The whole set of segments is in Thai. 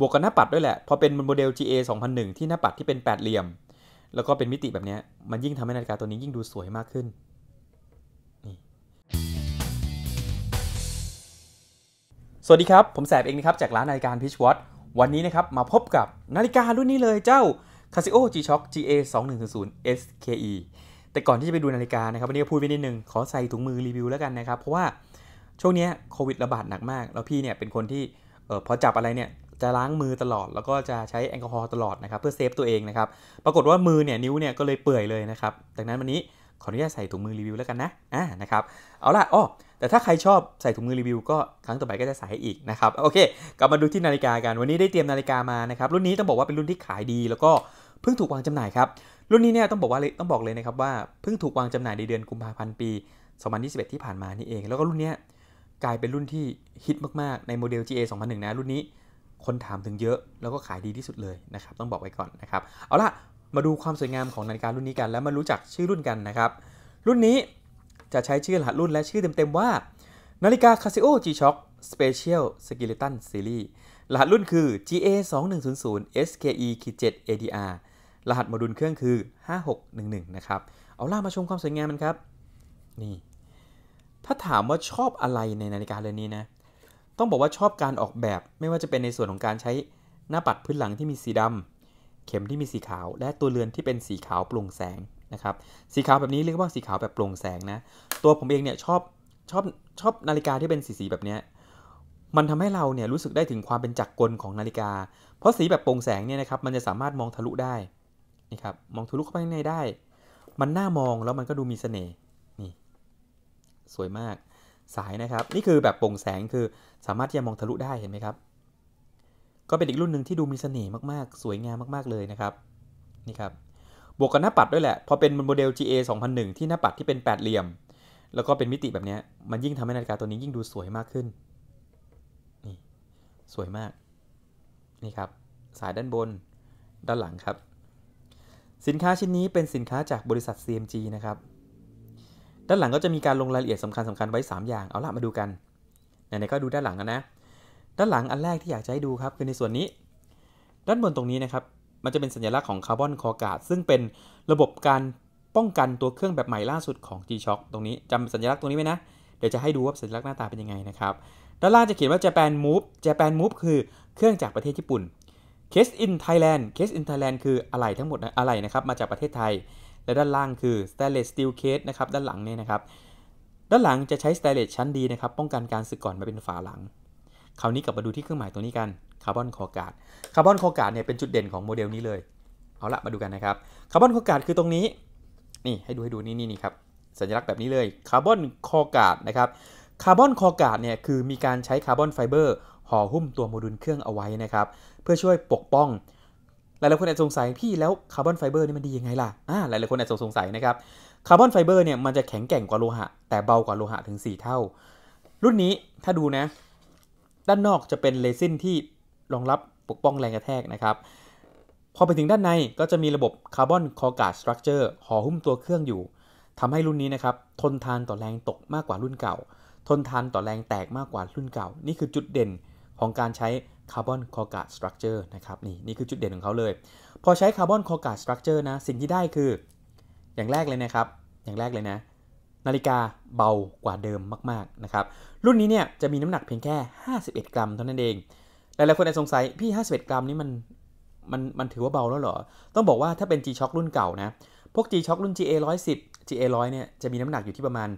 บวกกับหน้าปัดด้วยแหละ พอเป็นโมเดล GA 2001 ที่หน้าปัดที่เป็นแปดเหลี่ยม แล้วก็เป็นมิติแบบนี้มันยิ่งทำให้นาฬิกาตัวนี้ยิ่งดูสวยมากขึ้น สวัสดีครับผมแสบเองนะครับจากร้านนาฬิกาพิชวอตวันนี้นะครับมาพบกับนาฬิการุ่นนี้เลยเจ้า Casio G-Shock GA 2 1 0 0 SKE แต่ก่อนที่จะไปดูนาฬิกานะครับวันนี้พูดไปนิดนึงขอใส่ถุงมือรีวิวแล้วกันนะครับเพราะว่าช่วงนี้โควิดระบาดหนักมากแล้วพี่เนี่ยเป็นคนที่ออพอจับอะไรเนี่ยจะล้างมือตลอด แล้วก็จะใช้แอลกอฮอล์ตลอดนะครับ เพื่อเซฟตัวเองนะครับปรากฏว่ามือเนี่ยนิ้วเนี่ยก็เลยเปื่อยเลยนะครับดังนั้นวันนี้ขออนุญาตใส่ถุงมือรีวิวแล้วกันนะอ่านะครับเอาล่ะอ๋อแต่ถ้าใครชอบใส่ถุงมือรีวิวก็ครั้งต่อไปก็จะใส่อีกนะครับโอเคกลับมาดูที่นาฬิกากัน วันนี้ได้เตรียมนาฬิกามานะครับรุ่นนี้ต้องบอกว่าเป็นรุ่นที่ขายดี แล้วก็เพิ่งถูกวางจำหน่ายครับรุ่นนี้เนี่ยต้องบอกว่าต้องบอกเลยนะครับว่าเพิ่งถูกวางจำหน่ายในเดือนกุมภาพันธ์ปี 2021 ที่ผ่านมานี่เองแล้วก็รุ่นนี้กลายเป็นรุ่นที่ฮิตมากๆ ในโมเดล GA 2001นะรุ่นนี้คนถามถึงเยอะแล้วก็ขายดีที่สุดเลยนะครับ ต้องบอกไว้ก่อนนะครับ เอาล่ะ มาดูความสวยงามของนาฬิการุ่นนี้กัน แล้วมารู้จักชื่อรุ่นกันนะครับ รุ่นนี้จะใช้ชื่อรหัสรุ่นและชื่อเต็มๆว่า นาฬิกา Casio G-Shock Special Skeleton Series รหัสรุ่นคือ GA 2 1 0 0 SKE 7 ADR รหัสโมดูลเครื่องคือ 5611 นะครับ เอาล่ามาชมความสวยงามมันครับนี่ ถ้าถามว่าชอบอะไรในนาฬิกาเรือนนี้นะต้องบอกว่าชอบการออกแบบไม่ว่าจะเป็นในส่วนของการใช้หน้าปัดพื้นหลังที่มีสีดำ เข็มที่มีสีขาวและตัวเรือนที่เป็นสีขาวโปร่งแสงนะครับสีขาวแบบนี้เรียกว่าสีขาวแบบโปร่งแสงนะ ตัวผมเองเนี่ยชอบชอบชอบนาฬิกาที่เป็นสีสีแบบนี้ มันทำให้เราเนี่ยรู้สึกได้ถึงความเป็นจักรกลของนาฬิกา เพราะสีแบบโปร่งแสงเนี่ยนะครับมันจะสามารถมองทะลุได้นี่ครับมองทะลุเข้าไปข้างในได้ มันน่ามองแล้วมันก็ดูมีเสน่ห์นี่สวยมากสายนะครับ นี่คือแบบโปร่งแสงคือสามารถที่จะมองทะลุได้เห็นไหมครับ ก็เป็นอีกรุ่นหนึ่งที่ดูมีเสน่ห์มากๆ สวยงามมาก ๆเลยนะครับนี่ครับบวกกับหน้าปัดด้วยแหละ พอเป็นโมเดล GA 2001 ที่หน้าปัดที่เป็นแปดเหลี่ยม แล้วก็เป็นมิติแบบนี้มันยิ่งทำให้นาฬิกาตัวนี้ยิ่งดูสวยมากขึ้นนี่สวยมาก นี่ครับ สายด้านบนด้านหลังครับสินค้าชิ้นนี้เป็นสินค้าจากบริษัท CMG นะครับด้านหลังก็จะมีการลงรายละเอียดสำคัญสำคัญไว้ 3 อย่าง เอาละมาดูกัน ไหนๆก็ดูด้านหลังกันนะ ด้านหลังอันแรกที่อยากจะให้ดูครับ คือในส่วนนี้ ด้านบนตรงนี้นะครับ มันจะเป็นสัญลักษณ์ของคาร์บอนคอกาดซึ่งเป็นระบบการป้องกันตัวเครื่องแบบใหม่ล่าสุดของ G-Shock ตรงนี้ จำสัญลักษณ์ตรงนี้ไว้นะ เดี๋ยวจะให้ดูว่าสัญลักษณ์หน้าตาเป็นยังไงนะครับ ด้านล่างจะเขียนว่า Japan Move Japan Move คือเครื่องจากประเทศญี่ปุ่น Case in Thailand Case in Thailand คืออะไรทั้งหมดอะไรนะครับมาจากประเทศไทยและด้านล่างคือ stainless steel case นะครับด้านหลังเนี่ยนะครับ ด้านหลังจะใช้ stainless ชั้นดีนะครับป้องกันการสึกก่อนมาเป็นฝาหลังคราวนี้กลับมาดูที่เครื่องหมายตัวนี้กันคาร์บอนคอการ์ดคาร์บอนคอการ์ดเนี่ยเป็นจุดเด่นของโมเดลนี้เลยเอาละมาดูกันนะครับคาร์บอนคอการ์ดคือตรงนี้นี่ให้ดูให้ดูนี่นี่ครับสัญลักษณ์แบบนี้เลยคาร์บอนคอการ์ดนะครับคาร์บอนคอการ์ดเนี่ยคือมีการใช้คาร์บอนไฟเบอร์ห่อหุ้มตัวโมดูลเครื่องเอาไว้นะครับเพื่อช่วยปกป้องหลายๆ คนอาจสงสัย พี่แล้วคาร์บอนไฟเบอร์นี่มันดียังไงล่ะอ่าหลายๆ คนอาจสงสัย นะครับคาร์บอนไฟเบอร์เนี่ยมันจะแข็งแกร่งกว่าโลหะแต่เบากว่าโลหะถึง 4 เท่า รุ่นนี้ถ้าดูนะ ด้านนอกจะเป็นเรซินที่รองรับปกป้องแรงกระแทกนะครับ พอไปถึงด้านในก็จะมีระบบคาร์บอนคอร์กาสตรัคเจอร์ห่อหุ้มตัวเครื่องอยู่ ทำให้รุ่นนี้นะครับ ทนทานต่อแรงตกมากกว่ารุ่นเก่า ทนทานต่อแรงแตกมากกว่ารุ่นเก่า นี่คือจุดเด่นของการใช้คาร์บอนคอการ์าสตรัคเจอร์นะครับนี่นี่คือจุดเด่นของเขาเลย พอใช้คาร์บอนคอการ์าสตรัคเจอร์นะ สิ่งที่ได้คือ อย่างแรกเลยนะครับ อย่างแรกเลยนะ นาฬิกาเบากว่าเดิมมากๆนะครับ รุ่นนี้เนี่ยจะมีน้ำหนักเพียงแค่ 51 กรัมเท่านั้นเองหลายๆคนอาจสงสัย พี่ 51 กรัมนี่มันมันมันถือว่าเบาแล้วเหรอ ต้องบอกว่าถ้าเป็น G-Shock รุ่นเก่านะพวก G-Shock รุ่น GA 110 GA 100เนี่ยจะมีน้ำหนักอยู่ที่ประมาณ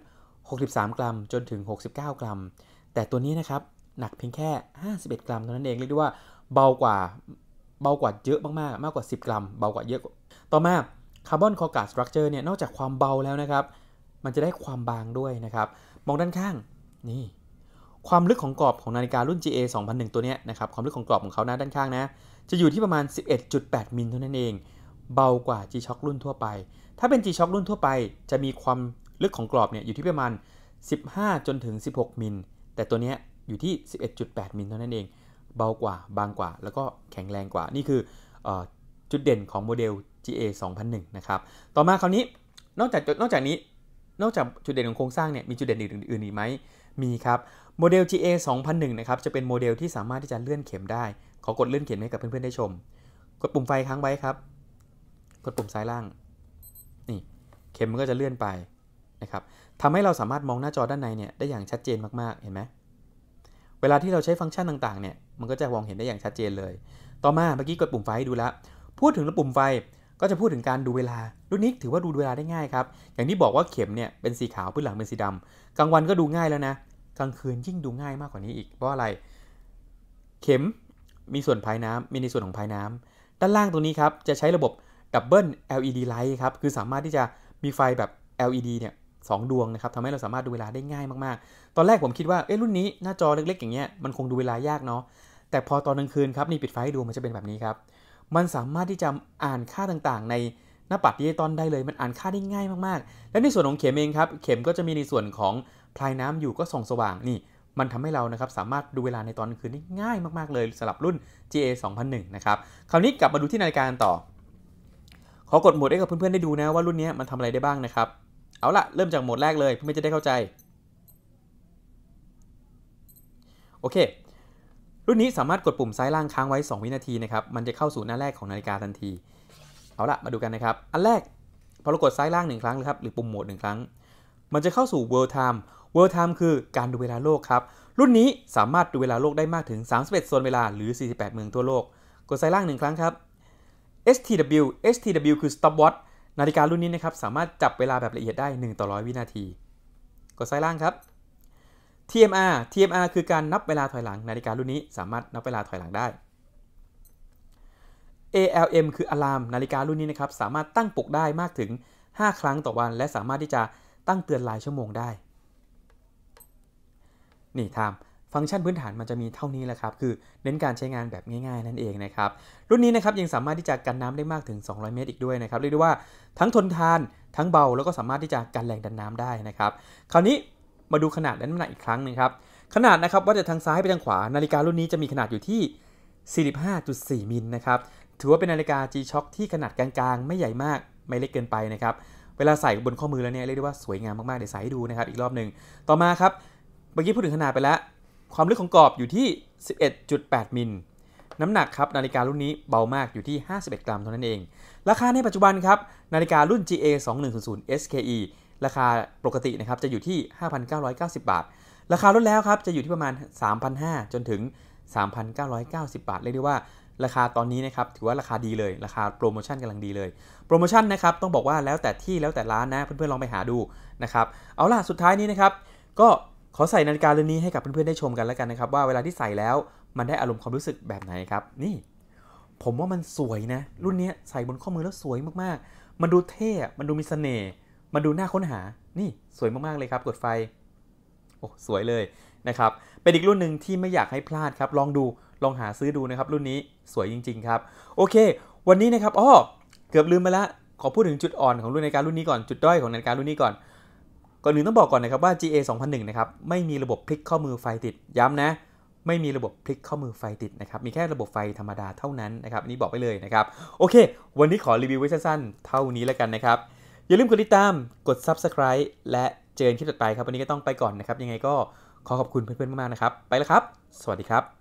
63 กรัม จนถึง 69 กรัม แต่ตัวนี้นะครับหนักเพียงแค่ 51 กรัมเท่านั้นเอง เรียกได้ว่า เบากว่าเบากว่าเยอะมากๆ มากกว่า 10 กรัมเบากว่าเยอะ ต่อมาคาร์บอนคอการ์ดสตรัคเจอร์เนี่ยนอกจากความเบาแล้วนะครับมันจะได้ความบางด้วยนะครับ มองด้านข้างนี่ ความลึกของกรอบของนาฬิการุ่น GA 2001ตัวเนี้ยนะครับความลึกของกรอบของเขานะด้านข้างนะ จะอยู่ที่ประมาณ 11.8 มิลเท่านั้นเอง เบากว่า G-Shock รุ่นทั่วไป ถ้าเป็น G-Shock รุ่นทั่วไป จะมีความลึกของกรอบเนี่ยอยู่ที่ประมาณ15จนถึง16มิลแต่ตัวเนี้ยอยู่ที่ 11.8 มิลเท่านั้นเอง เบากว่าบางกว่า แล้วก็แข็งแรงกว่า นี่คืออจุดเด่นของโมเดล GA 2001นะครับ ต่อมาคราวนี้ นอกจากนอกจากนี้นอกจากจุดเด่นของโครงสร้างเนี่ย มีจุดเด่นอื่นอีกไหม มีครับ โมเดล GA 2001นะครับ จะเป็นโมเดลที่สามารถที่จะเลื่อนเข็มได้ ขอกดเลื่อนเข็มให้กับเพื่อนๆได้ชม กดปุ่มไฟค้างไว้ครับ กดปุ่มซ้ายล่าง นี่เข็มมันก็จะเลื่อนไปนะครับทำให้เราสามารถมองหน้าจอด้านในเนี่ย ได้อย่างชัดเจนมากๆ เห็นไหมเวลาที่เราใช้ฟังก์ชันต่างๆเนี่ย มันก็จะมองเห็นได้อย่างชัดเจนเลย ต่อมาเมื่อกี้กดปุ่มไฟดูแล้วพูดถึงปุ่มไฟ ก็จะพูดถึงการดูเวลา รุ่นนี้ถือว่าดูเวลาได้ง่ายครับ อย่างที่บอกว่าเข็มเนี่ยเป็นสีขาว พื้นหลังเป็นสีดำกลางวันก็ดูง่ายแล้วนะ กลางคืนยิ่งดูง่ายมากกว่านี้อีก เพราะอะไร เข็มมีส่วนภายน้ำ มีในส่วนของภายน้ำ ด้านล่างตรงนี้ครับจะใช้ระบบดับเบิล LED ไลท์ครับ คือสามารถที่จะมีไฟแบบ LED เนี่ย2ดวงนะครับทำให้เราสามารถดูเวลาได้ง่ายมากๆ ตอนแรกผมคิดว่าเอ้รุ่นนี้หน้าจอเล็กๆ อย่างเงี้ยมันคงดูเวลายากเนาะ แต่พอตอนกลางคืนครับนี่ปิดไฟให้ดูมันจะเป็นแบบนี้ครับ มันสามารถที่จะอ่านค่าต่างๆ ในหน้าปัดดิจิตอลได้เลยมันอ่านค่าได้ง่ายมากๆ และในส่วนของเข็มเองครับเข็มก็จะมีในส่วนของพลายน้ำอยู่ก็ส่องสว่างนี่ มันทำให้เรานะครับสามารถดูเวลาในตอนกลางคืนได้ง่ายมาก ๆเลยสำหรับรุ่น GA 2001นะครับ คราวนี้กลับมาดูที่นาฬิกาต่อ ขอกดหมดให้กับเพื่อนๆได้ดูนะว่ารุ่นนี้มันทำอะไรได้บ้างนะครับเอาละเริ่มจากโหมดแรกเลยเพื่อจะได้เข้าใจโอเค รุ่นนี้สามารถกดปุ่มซ้ายล่างค้างไว้ 2วินาทีนะครับ มันจะเข้าสู่หน้าแรกของนาฬิกาทันที เอาละมาดูกันนะครับ อันแรกพอเรากดซ้ายล่างหนึ่งครั้งนะครับหรือปุ่มโหมดหนึ่งครั้ง มันจะเข้าสู่ world time world time คือการดูเวลาโลกครับ รุ่นนี้สามารถดูเวลาโลกได้มากถึง31โซนเวลาหรือ 48เมืองทั่วโลก กดซ้ายล่างหนึ่งครั้งครับ STW STW คือ stopwatch นาฬิการุ่นนี้นะครับสามารถจับเวลาแบบละเอียดได้1ต่อร้อยวินาทีกดซ้ายล่างครับ TMR TMR คือการนับเวลาถอยหลัง นาฬิการุ่นนี้สามารถนับเวลาถอยหลังได้ ALM คืออะลาม นาฬิการุ่นนี้นะครับสามารถตั้งปลุกได้มากถึง 5 ครั้งต่อวัน และสามารถที่จะตั้งเตือนรายชั่วโมงได้นี่ไทมฟังก์ชันพื้นฐานมันจะมีเท่านี้แหละครับ คือเน้นการใช้งานแบบง่าย ๆ นั่นเองนะครับ รุ่นนี้นะครับยังสามารถที่จะกันน้ำได้มากถึง 200 เมตร อีกด้วยนะครับ เรียกได้ว่าทั้งทนทาน ทั้งเบาแล้วก็สามารถที่จะกันแรงดันน้ำได้นะครับ คราวนี้มาดูขนาดและน้ำหนักอีกครั้งนึงครับ ขนาดนะครับว่าจะทางซ้ายไปทางขวา นาฬิการุ่นนี้จะมีขนาดอยู่ที่ 45.4มิลนะครับ ถือว่าเป็นนาฬิกา G-Shock ที่ขนาดกลางๆไม่ใหญ่มากไม่เล็กเกินไปนะครับ เวลาใส่บนข้อมือแล้วเนี่ยเรียกได้ว่าสวยงามมากๆ เดี๋ยวใส่ให้ดูนะครับอีกรอบหนึ่ง ต่อมาครับเมื่อกี้พูดถึงขนาดไปแล้วความลึกของกรอบอยู่ที่ 11.8 มิลน้ำหนักครับ นาฬิการุ่นนี้เบามากอยู่ที่ 51 กรัมเท่านั้นเอง ราคาในปัจจุบันครับ นาฬิการุ่น GA 2100 SKE ราคาปกตินะครับ จะอยู่ที่ 5,990 บาท ราคาลดแล้วครับ จะอยู่ที่ประมาณ 3,500 จนถึง 3,990 บาท เรียกได้ว่าราคาตอนนี้นะครับ ถือว่าราคาดีเลย ราคาโปรโมชั่นกำลังดีเลย โปรโมชั่นนะครับต้องบอกว่าแล้วแต่ที่แล้วแต่ร้านนะเพื่อนๆลองไปหาดูนะครับ เอาล่ะสุดท้ายนี้นะครับก็ขอใส่นาฬิกาเรือนนี้ให้กับเพื่อนๆ ได้ชมกันแล้วกัน นะครับ ว่าเวลาที่ใส่แล้วมันได้อารมณ์ความรู้สึกแบบไหนครับ นี่ ผมว่ามันสวยนะ รุ่นนี้ใส่บนข้อมือแล้วสวยมากๆ มันดูเท่มันดูมีเสน่ห์มันดูน่าค้นหานี่สวยมากๆเลยครับกดไฟโอ้สวยเลยนะครับเป็นอีกรุ่นหนึ่งที่ไม่อยากให้พลาดครับลองดูลองหาซื้อดูนะครับรุ่นนี้สวยจริง ๆครับ โอเค วันนี้นะครับอ้อเกือบลืมไปละขอพูดถึงจุดอ่อนของรุ่นนาฬิการุ่นนี้ก่อนจุดด้อยของนาฬิการุ่นนี้ก่อนก่อนอื่นต้องบอกก่อนนะครับว่า GA 2001นะครับไม่มีระบบพลิกข้อมือไฟติดย้ำนะไม่มีระบบพลิกข้อมือไฟติดนะครับมีแค่ระบบไฟธรรมดาเท่านั้นนะครับนี่บอกไปเลยนะครับโอเค วันนี้ขอรีวิวไว้สั้นๆเท่านี้แล้วกันนะครับ อย่าลืมกดติดตามกด subscribe และเจอกันคลิปต่อไปครับวันนี้ก็ต้องไปก่อนนะครับ ยังไงก็ขอขอบคุณเพื่อนๆมากๆนะครับ ไปแล้วครับ สวัสดีครับ